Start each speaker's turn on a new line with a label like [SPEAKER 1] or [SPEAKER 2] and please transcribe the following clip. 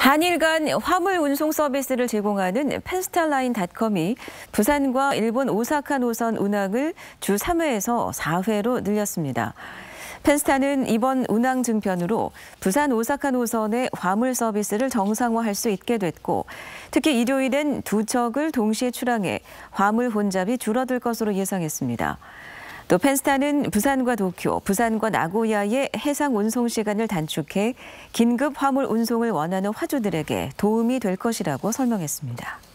[SPEAKER 1] 한일 간 화물 운송 서비스를 제공하는 펜스타라인닷컴이 부산과 일본 오사카 노선 운항을 주 3회에서 4회로 늘렸습니다. 펜스타는 이번 운항 증편으로 부산 오사카 노선의 화물 서비스를 정상화할 수 있게 됐고 특히 일요일엔 두 척을 동시에 출항해 화물 혼잡이 줄어들 것으로 예상했습니다. 또 펜스타는 부산과 도쿄, 부산과 나고야의 해상 운송 시간을 단축해 긴급 화물 운송을 원하는 화주들에게 도움이 될 것이라고 설명했습니다.